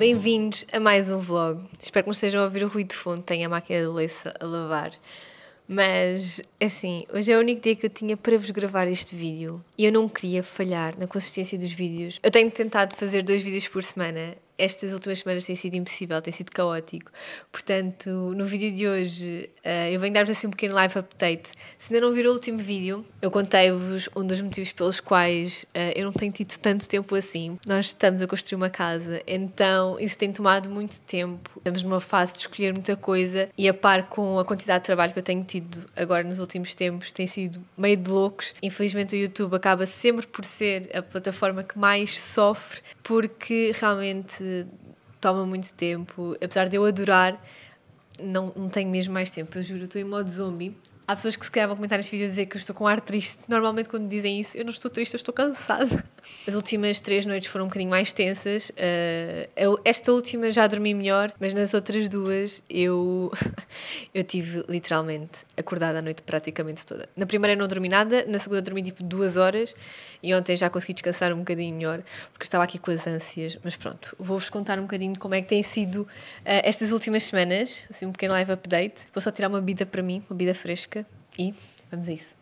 bem-vindos a mais um vlog. Espero que não estejam a ouvir o ruído de fundo, tenho a máquina de louça a lavar. Mas, assim, hoje é o único dia que eu tinha para vos gravar este vídeo e eu não queria falhar na consistência dos vídeos. Eu tenho tentado fazer dois vídeos por semana estas últimas semanas tem sido impossível, tem sido caótico. Portanto, no vídeo de hoje uh, eu venho dar-vos assim um pequeno live update. Se ainda não viram o último vídeo, eu contei-vos um dos motivos pelos quais uh, eu não tenho tido tanto tempo assim. Nós estamos a construir uma casa, então isso tem tomado muito tempo. Estamos numa fase de escolher muita coisa e a par com a quantidade de trabalho que eu tenho tido agora nos últimos tempos, tem sido meio de loucos. Infelizmente o YouTube acaba sempre por ser a plataforma que mais sofre porque realmente toma muito tempo. Apesar de eu adorar, não, não tenho mesmo mais tempo. Eu juro, eu estou em modo zombie. Há pessoas que se calhar vão comentar neste vídeo dizer que eu estou com ar triste. Normalmente, quando dizem isso, eu não estou triste, eu estou cansada. As últimas três noites foram um bocadinho mais tensas. Uh, esta última já dormi melhor, mas nas outras duas eu, eu tive literalmente acordada a noite praticamente toda. Na primeira não dormi nada, na segunda dormi tipo duas horas e ontem já consegui descansar um bocadinho melhor porque estava aqui com as ânsias. Mas pronto, vou-vos contar um bocadinho como é que tem sido uh, estas últimas semanas, assim um pequeno live update. Vou só tirar uma bebida para mim, uma bebida fresca e vamos a isso.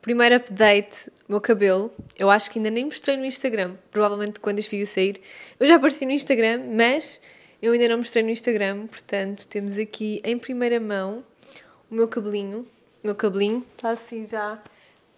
Primeiro update, meu cabelo. Eu acho que ainda nem mostrei no Instagram. Provavelmente quando este vídeo sair, eu já apareci no Instagram, mas eu ainda não mostrei no Instagram. Portanto, temos aqui em primeira mão o meu cabelinho. O meu cabelinho está assim já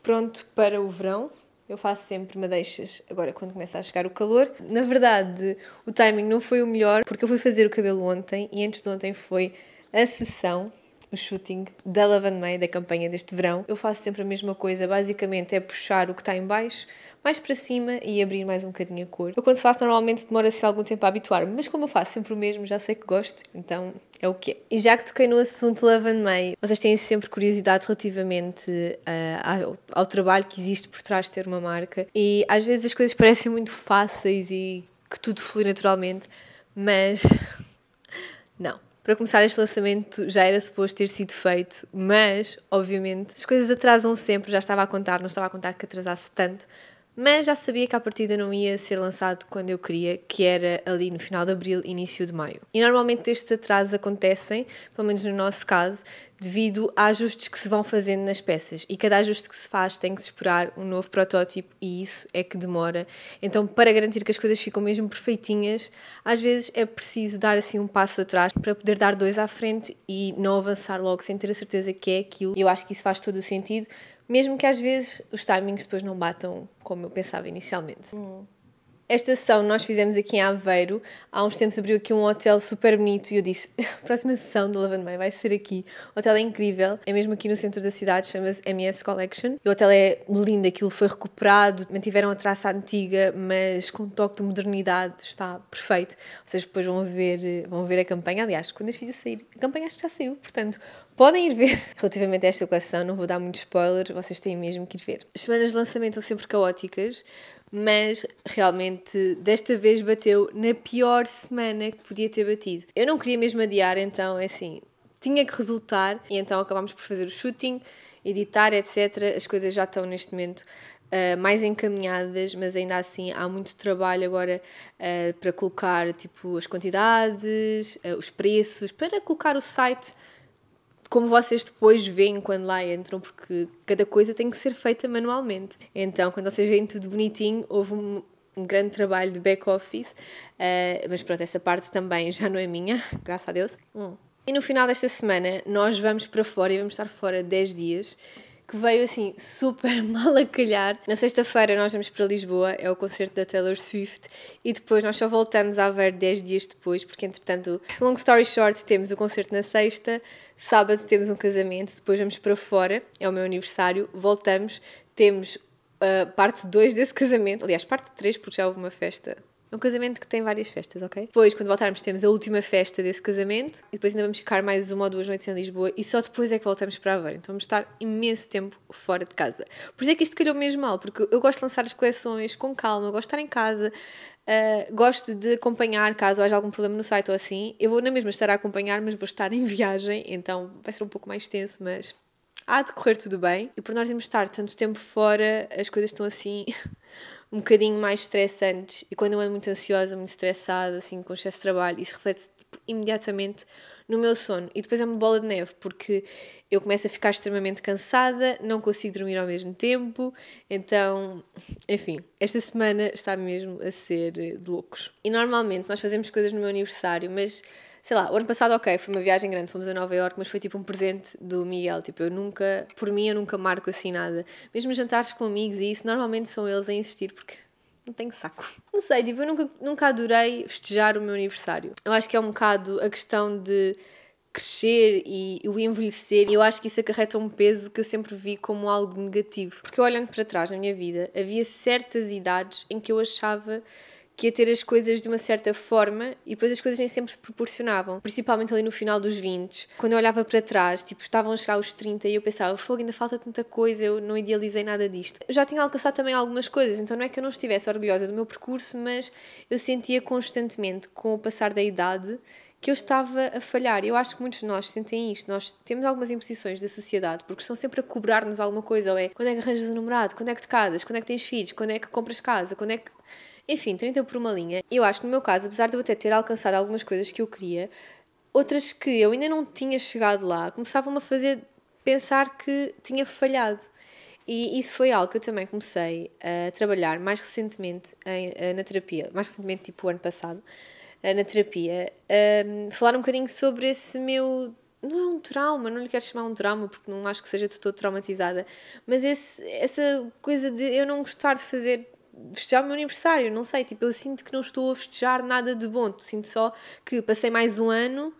pronto para o verão. Eu faço sempre madeixas agora quando começa a chegar o calor. Na verdade, o timing não foi o melhor porque eu fui fazer o cabelo ontem e antes de ontem foi a sessão o shooting da Love May, da campanha deste verão. Eu faço sempre a mesma coisa, basicamente é puxar o que está em baixo mais para cima e abrir mais um bocadinho a cor. Eu quando faço normalmente demora-se algum tempo a habituar-me, mas como eu faço sempre o mesmo, já sei que gosto, então é o que é. E já que toquei no assunto Love and May, vocês têm sempre curiosidade relativamente uh, ao, ao trabalho que existe por trás de ter uma marca e às vezes as coisas parecem muito fáceis e que tudo flui naturalmente, mas não. Para começar, este lançamento já era suposto ter sido feito, mas, obviamente, as coisas atrasam sempre. Já estava a contar, não estava a contar que atrasasse tanto, mas já sabia que a partida não ia ser lançado quando eu queria, que era ali no final de abril, início de maio. E normalmente estes atrasos acontecem, pelo menos no nosso caso, devido a ajustes que se vão fazendo nas peças. E cada ajuste que se faz tem que se esperar um novo protótipo e isso é que demora. Então, para garantir que as coisas ficam mesmo perfeitinhas, às vezes é preciso dar assim um passo atrás para poder dar dois à frente e não avançar logo sem ter a certeza que é aquilo. Eu acho que isso faz todo o sentido, mesmo que às vezes os timings depois não batam como eu pensava inicialmente. Hum. Esta sessão nós fizemos aqui em Aveiro. Há uns tempos abriu aqui um hotel super bonito e eu disse: a próxima sessão do Love and May vai ser aqui. O hotel é incrível, é mesmo aqui no centro da cidade, chama-se MS Collection. E o hotel é lindo, aquilo foi recuperado, mantiveram a traça antiga, mas com um toque de modernidade, está perfeito. Vocês depois vão ver, vão ver a campanha. Aliás, quando este vídeo sair, a campanha acho que já saiu, portanto, Podem ir ver. Relativamente a esta coleção, não vou dar muitos spoilers, vocês têm mesmo que ir ver. As semanas de lançamento são sempre caóticas, mas realmente desta vez bateu na pior semana que podia ter batido. Eu não queria mesmo adiar, então é assim, tinha que resultar e então acabámos por fazer o shooting, editar, etc. As coisas já estão neste momento Uh, mais encaminhadas, mas ainda assim há muito trabalho agora uh, para colocar tipo as quantidades, uh, os preços, para colocar o site como vocês depois veem quando lá entram, porque cada coisa tem que ser feita manualmente. Então, quando vocês veem tudo bonitinho, houve um, um grande trabalho de back-office, uh, eh, mas pronto, essa parte também já não é minha, graças a Deus. Hum. E no final desta semana, nós vamos para fora e vamos estar fora 10 dias que veio assim super mal a calhar. Na sexta-feira nós vamos para Lisboa, é o concerto da Taylor Swift, e depois nós só voltamos a ver 10 dias depois, porque entretanto, long story short, temos o concerto na sexta, sábado temos um casamento, depois vamos para fora, é o meu aniversário, voltamos, temos uh, parte 2 desse casamento, aliás, parte 3, porque já houve uma festa é um casamento que tem várias festas, ok? Depois, quando voltarmos, temos a última festa desse casamento e depois ainda vamos ficar mais uma ou duas noites em Lisboa e só depois é que voltamos para Aveiro. Então vamos estar imenso tempo fora de casa. Por isso é que isto calhou mesmo mal, porque eu gosto de lançar as coleções com calma, gosto de estar em casa, uh, gosto de acompanhar caso haja algum problema no site ou assim. Eu vou na mesma estar a acompanhar, mas vou estar em viagem, então vai ser um pouco mais tenso, mas há de correr tudo bem. E por nós irmos estar tanto tempo fora, as coisas estão assim. um bocadinho mais estressantes. E quando eu ando muito ansiosa, muito estressada, assim, com excesso de trabalho, isso reflete-se tipo, imediatamente no meu sono. E depois é uma bola de neve, porque eu começo a ficar extremamente cansada, não consigo dormir ao mesmo tempo. Então, enfim, esta semana está mesmo a ser de loucos. E normalmente nós fazemos coisas no meu aniversário, mas sei lá, o ano passado, ok, foi uma viagem grande, fomos a Nova York, mas foi tipo um presente do Miguel. Tipo, eu nunca, por mim, eu nunca marco assim nada. Mesmo jantares com amigos e isso, normalmente são eles a insistir, porque não tenho saco. Não sei, tipo, eu nunca, nunca adorei festejar o meu aniversário. Eu acho que é um bocado a questão de crescer e o envelhecer, eu acho que isso acarreta um peso que eu sempre vi como algo negativo. Porque olhando para trás na minha vida, havia certas idades em que eu achava que ia ter as coisas de uma certa forma e depois as coisas nem sempre se proporcionavam, principalmente ali no final dos 20. Quando eu olhava para trás, tipo, estavam a chegar aos 30 e eu pensava, fogo, ainda falta tanta coisa, eu não idealizei nada disto. Eu já tinha alcançado também algumas coisas, então não é que eu não estivesse orgulhosa do meu percurso, mas eu sentia constantemente, com o passar da idade, que eu estava a falhar. Eu acho que muitos de nós sentem isto. Nós temos algumas imposições da sociedade, porque estão sempre a cobrar-nos alguma coisa, ou é quando é que arranjas um namorado, quando é que te casas, quando é que tens filhos, quando é que compras casa, quando é que enfim, 30 por uma linha. Eu acho que no meu caso, apesar de eu até ter alcançado algumas coisas que eu queria, outras que eu ainda não tinha chegado lá começavam-me a fazer pensar que tinha falhado. E isso foi algo que eu também comecei a trabalhar mais recentemente eh, na terapia, mais recentemente, tipo o ano passado, eh, na terapia. Ehm, falar um bocadinho sobre esse meu. Não é um trauma, não lhe quero chamar um trauma porque não acho que seja de todo traumatizada, mas esse, essa coisa de eu não gostar de fazer festejar o meu aniversário, não sei, tipo, eu sinto que não estou a festejar nada de bom, sinto só que passei mais um ano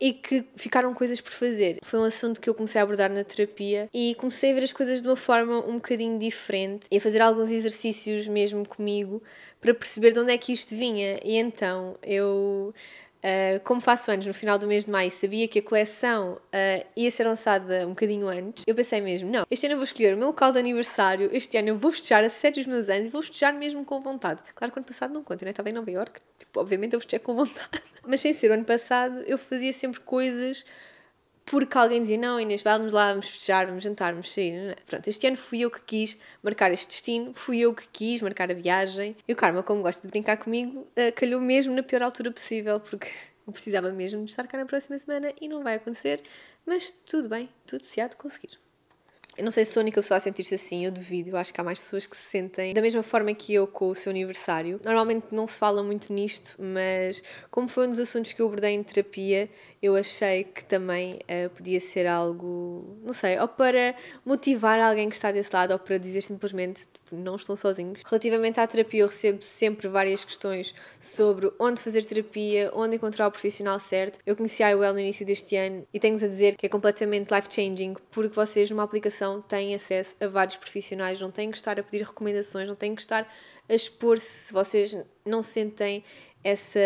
e que ficaram coisas por fazer. Foi um assunto que eu comecei a abordar na terapia e comecei a ver as coisas de uma forma um bocadinho diferente e a fazer alguns exercícios mesmo comigo para perceber de onde é que isto vinha. E então eu eh, como faço anos no final do mês de maio, sabia que a coleção uh, ia ser lançada um bocadinho antes. Eu pensei mesmo, não, este ano eu vou escolher o meu local de aniversário, este ano eu vou festejar a sério os meus anos e vou festejar mesmo com vontade. Claro que o ano passado não conta, né? Estava em Nova York, tipo, obviamente eu festejei com vontade. Mas sem ser o ano passado, eu fazia sempre coisas porque alguém dizia, não Inês, vamos lá, vamos fechar, vamos jantar, vamos sair. É? Pronto, este ano fui eu que quis marcar este destino, fui eu que quis marcar a viagem. E o Karma, como gosta de brincar comigo, eh, calhou mesmo na pior altura possível, porque eu precisava mesmo de estar cá na próxima semana e não vai acontecer. Mas tudo bem, tudo se há de conseguir. Eu não sei se sou a única pessoa a sentir-se assim, eu duvido. acho que há mais pessoas que se sentem da mesma forma que eu com o seu aniversário. Normalmente não se fala muito nisto, mas como foi um dos assuntos que eu abordei em terapia, eu achei que também uh, podia ser algo, não sei, ou para motivar alguém que está desse lado, ou para dizer simplesmente tipo, não estão sozinhos. Relativamente à terapia, eu recebo sempre várias questões sobre onde fazer terapia, onde encontrar o profissional certo. Eu conheci a IWL no início deste ano e tenho-vos a dizer que é completamente life-changing, porque vocês, numa aplicação, nutrição têm acesso a vários profissionais, não têm que estar a pedir recomendações, não têm que estar a expor-se se vocês não sentem essa,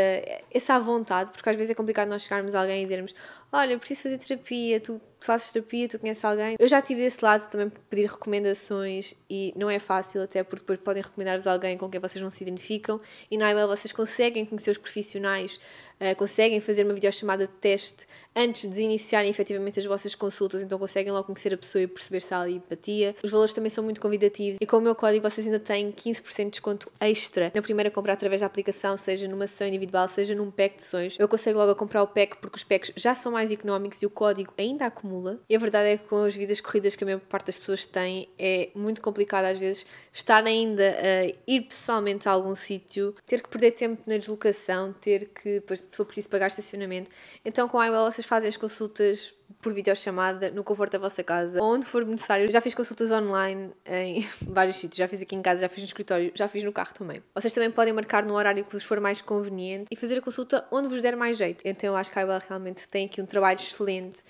essa à vontade, porque às vezes é complicado nós chegarmos a alguém e dizermos: Olha, preciso fazer terapia, tu fazes terapia, tu conheces alguém. Eu já tive desse lado também pedir recomendações e não é fácil, até porque depois podem recomendar-vos alguém com quem vocês não se identificam. E na IML vocês conseguem conhecer os profissionais, eh, conseguem fazer uma videochamada de teste antes de iniciarem efetivamente as vossas consultas, então conseguem logo conhecer a pessoa e perceber se há ali empatia. Os valores também são muito convidativos e com o meu código vocês ainda têm 15% de desconto extra na primeira compra através da aplicação, seja numa sessão individual, seja num pack de sessões. Eu consigo logo a comprar o pack porque os packs já são mais económicos e o código ainda acumula acumula. E a verdade é que com as vidas corridas que a maior parte das pessoas têm é muito complicado às vezes estar ainda a ir pessoalmente a algum sítio, ter que perder tempo na deslocação, ter que, depois se for preciso pagar estacionamento. Então com a IWell vocês fazem as consultas por videochamada no conforto da vossa casa, onde for necessário. Eu já fiz consultas online em vários sítios, já fiz aqui em casa, já fiz no escritório, já fiz no carro também. Vocês também podem marcar no horário que vos for mais conveniente e fazer a consulta onde vos der mais jeito. Então eu acho que a Aibel realmente tem aqui um trabalho excelente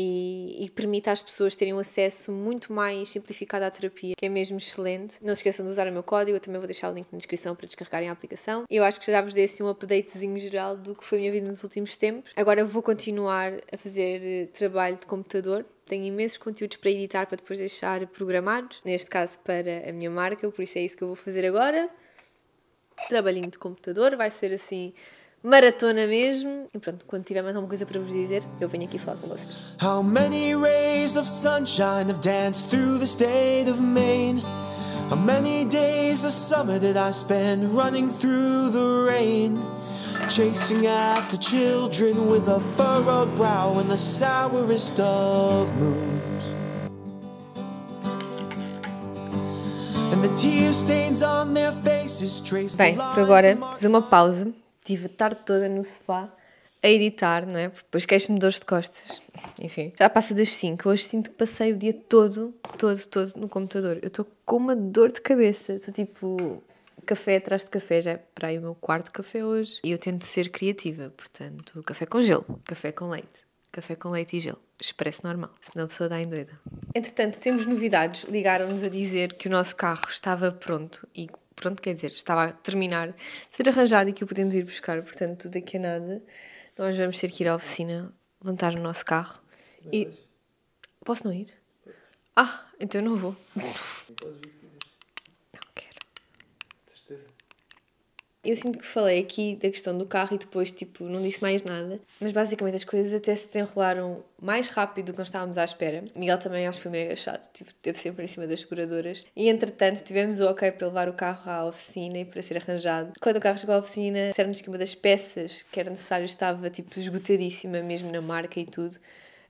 e, e permite às pessoas terem um acesso muito mais simplificado à terapia, que é mesmo excelente. Não se esqueçam de usar o meu código, eu também vou deixar o link na descrição para descarregarem a aplicação. Eu acho que já vos dei assim um updatezinho geral do que foi a minha vida nos últimos tempos. Agora vou continuar a fazer eh, trabalho de computador, tenho imensos conteúdos para editar para depois deixar programados, neste caso para a minha marca, por isso é isso que eu vou fazer agora. Trabalhinho de computador, vai ser assim maratona mesmo. E pronto, quando tiver mais alguma coisa para vos dizer, eu venho aqui falar com vocês. How many rays of sunshine have danced through the state of Maine? How many days of summer did I spend running through the rain? Chasing after children with a furrowed brow and the sourest of And the tear stains on their faces trace Bem, por agora, fazer uma pausa estive a tarde toda no sofá a editar, não é? Porque depois queixo-me dores de costas. Enfim, já passa das 5. Hoje sinto que passei o dia todo, todo, todo no computador. Eu estou com uma dor de cabeça. Estou tipo café atrás de café, já é para aí o meu quarto café hoje. E eu tento ser criativa, portanto, café com gelo, café com leite, café com leite e gelo. Expresso normal, senão a pessoa dá em doida. Entretanto, temos novidades. Ligaram-nos a dizer que o nosso carro estava pronto e pronto, quer dizer, estava a terminar de ser arranjado e que o podemos ir buscar, portanto, daqui a nada nós vamos ter que ir à oficina, levantar o nosso carro e. Posso não ir? Ah, então eu não vou. Então, Eu sinto que falei aqui da questão do carro e depois, tipo, não disse mais nada. Mas basicamente as coisas até se desenrolaram mais rápido do que nós estávamos à espera. Miguel também acho que foi meio agachado, tipo, esteve sempre em cima das seguradoras. E entretanto tivemos o ok para levar o carro à oficina e para ser arranjado. Quando o carro chegou à oficina, disseram-nos que uma das peças que era necessário estava, tipo, esgotadíssima mesmo na marca e tudo.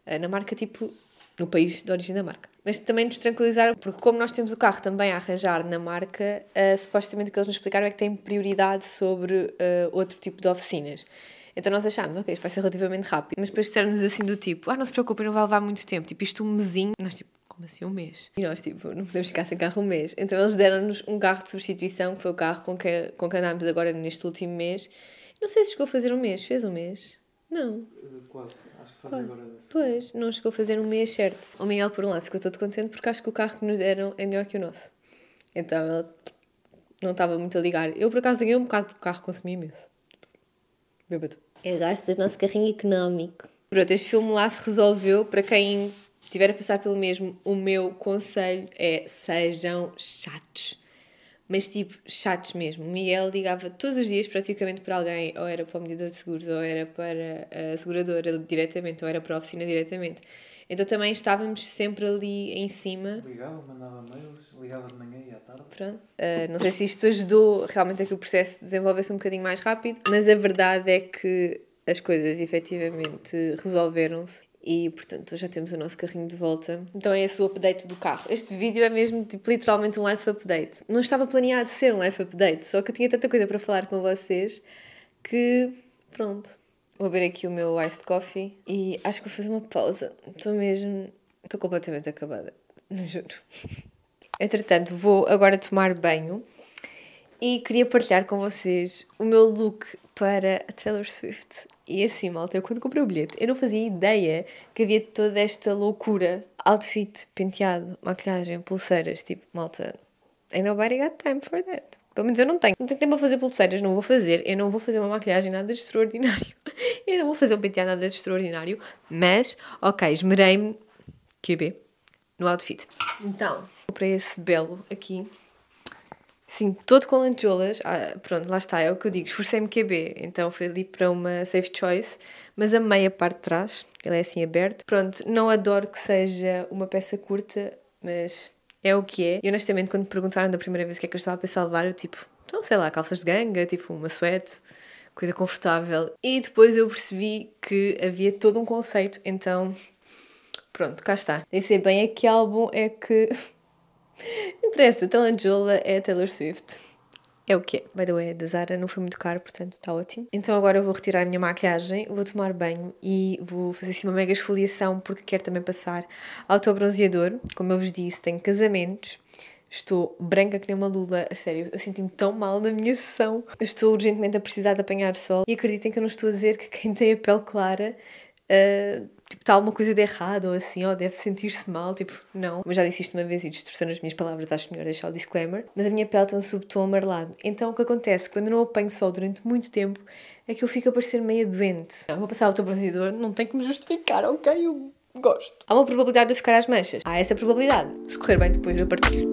Eh, na marca, tipo, no país de origem da marca. Mas também nos tranquilizaram, porque como nós temos o carro também a arranjar na marca, uh, supostamente o que eles nos explicaram é que tem prioridade sobre uh, outro tipo de oficinas. Então nós achámos, ok, isto vai ser relativamente rápido. Mas depois disseram-nos assim do tipo, ah, não se preocupem, não vai levar muito tempo. Tipo, isto um mesinho. Nós tipo, como assim um mês? E nós tipo, não podemos ficar sem carro um mês. Então eles deram-nos um carro de substituição, que foi o carro com que, com que andámos agora neste último mês. Não sei se chegou a fazer um mês, fez um mês. Não. Eh, quase, acho que faz Quase. agora. Assim. Pois, não chegou a fazer um mês certo. O Miguel, por um lado, ficou todo contente porque acho que o carro que nos deram é melhor que o nosso. Então ele não estava muito a ligar. Eu, por acaso, ganhei um bocado porque o carro consumi imenso. Bêbado. Eu gosto do nosso carrinho económico. Pronto, este filme lá se resolveu. Para quem estiver a passar pelo mesmo, o meu conselho é sejam chatos mas tipo, chatos mesmo. O Miguel ligava todos os dias praticamente para alguém, ou era para o mediador de seguros, ou era para a seguradora diretamente, ou era para a oficina diretamente. Então também estávamos sempre ali em cima. Ligava, mandava mails, ligava de manhã e à tarde. Pronto. Uh, não sei se isto ajudou realmente a que o processo desenvolvesse um bocadinho mais rápido, mas a verdade é que as coisas efetivamente resolveram-se e portanto já temos o nosso carrinho de volta. Então é esse o update do carro. Este vídeo é mesmo tipo, literalmente um life update. Não estava planeado ser um life update, só que eu tinha tanta coisa para falar com vocês que pronto. Vou abrir aqui o meu iced coffee e acho que vou fazer uma pausa. Estou mesmo. Estou completamente acabada, juro. Entretanto, vou agora tomar banho e queria partilhar com vocês o meu look para a Taylor Swift. E assim, malta, eu quando comprei o bilhete, eu não fazia ideia que havia toda esta loucura. Outfit, penteado, maquilhagem, pulseiras, tipo, malta, ain't nobody got time for that. Pelo menos eu não tenho. Não tenho tempo a fazer pulseiras, não vou fazer. Eu não vou fazer uma maquilhagem nada de extraordinário. Eu não vou fazer um penteado nada de extraordinário. Mas, ok, esmerei-me, QB, no outfit. Então, comprei esse belo aqui Sim, todo com lantejoulas. Ah, pronto, lá está, é o que eu digo. Esforcei-me QB, então fui ali para uma safe choice, mas a meia parte de trás, ele é assim aberto. Pronto, não adoro que seja uma peça curta, mas é o que é. E honestamente, quando me perguntaram da primeira vez o que é que eu estava a pensar levar, eu tipo, então sei lá, calças de ganga, tipo uma suéte, coisa confortável. E depois eu percebi que havia todo um conceito, então pronto, cá está. Nem sei bem a que álbum é que Interessa, Talentula é a Taylor Swift. É o que é. By the way, da Zara não foi muito caro, portanto está ótimo. Então agora eu vou retirar a minha maquiagem, vou tomar banho e vou fazer assim uma mega esfoliação porque quero também passar autobronzeador. Como eu vos disse, tenho casamentos. Estou branca que nem uma lula, a sério, eu senti-me tão mal na minha sessão. Eu estou urgentemente a precisar de apanhar sol e acreditem que eu não estou a dizer que quem tem a pele clara uh, tipo, está alguma coisa de errado, ou assim, ou deve sentir-se mal, tipo, não. Mas já disse isto uma vez e distorcendo as minhas palavras, acho melhor deixar o disclaimer. Mas a minha pele tem um subtom amarelado. Então o que acontece, quando não apanho sol durante muito tempo, é que eu fico a parecer meio doente. vou passar o teu bronzeador, não tem que me justificar, ok? Eu gosto. Há uma probabilidade de eu ficar às manchas. Há essa probabilidade. Se correr bem depois eu partir.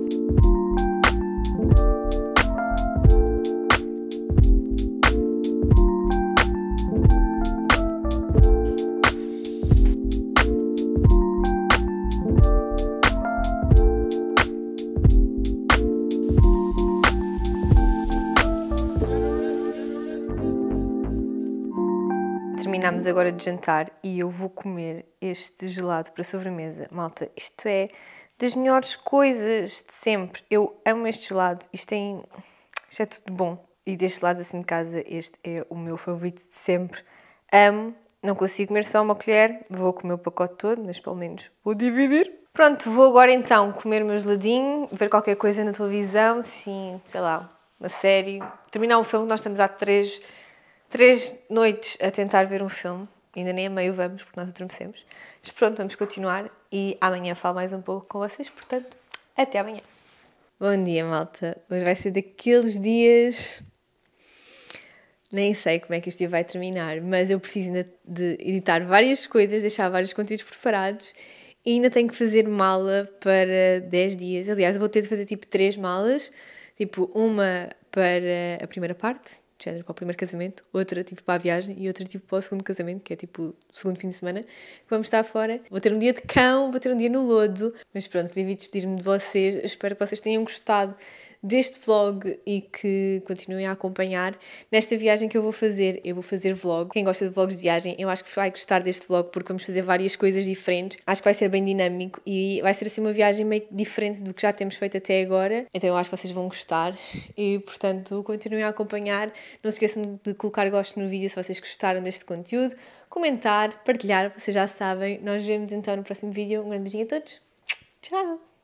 Terminámos agora de jantar e eu vou comer este gelado para sobremesa. Malta, isto é das melhores coisas de sempre. Eu amo este gelado. Isto, tem... É isto é tudo bom. E deste lado assim de casa, este é o meu favorito de sempre. Amo. Não consigo comer só uma colher. Vou comer o pacote todo, mas pelo menos vou dividir. Pronto, vou agora então comer o meu geladinho, ver qualquer coisa na televisão. Sim, sei lá, uma série. Terminar um filme que nós estamos há três Três noites a tentar ver um filme, ainda nem a meio vamos, porque nós adormecemos. Mas pronto, vamos continuar e amanhã falo mais um pouco com vocês, portanto, até amanhã. Bom dia, malta. Hoje vai ser daqueles dias. Nem sei como é que este dia vai terminar, mas eu preciso ainda de editar várias coisas, deixar vários conteúdos preparados e ainda tenho que fazer mala para 10 dias. Aliás, eu vou ter de fazer tipo 3 malas, tipo uma para a primeira parte, de género para o primeiro casamento, outra tipo para a viagem e outra tipo para o segundo casamento, que é tipo o segundo fim de semana, que vamos estar fora. Vou ter um dia de cão, vou ter um dia no lodo, mas pronto, queria vir despedir-me de vocês. Espero que vocês tenham gostado deste vlog e que continuem a acompanhar nesta viagem que eu vou fazer. Eu vou fazer vlog. Quem gosta de vlogs de viagem, eu acho que vai gostar deste vlog porque vamos fazer várias coisas diferentes. Acho que vai ser bem dinâmico e vai ser assim uma viagem meio diferente do que já temos feito até agora. Então eu acho que vocês vão gostar e, portanto, continuem a acompanhar. Não se esqueçam de colocar gosto no vídeo se vocês gostaram deste conteúdo, comentar, partilhar, vocês já sabem. Nós vemos então no próximo vídeo. Um grande beijinho a todos. Tchau!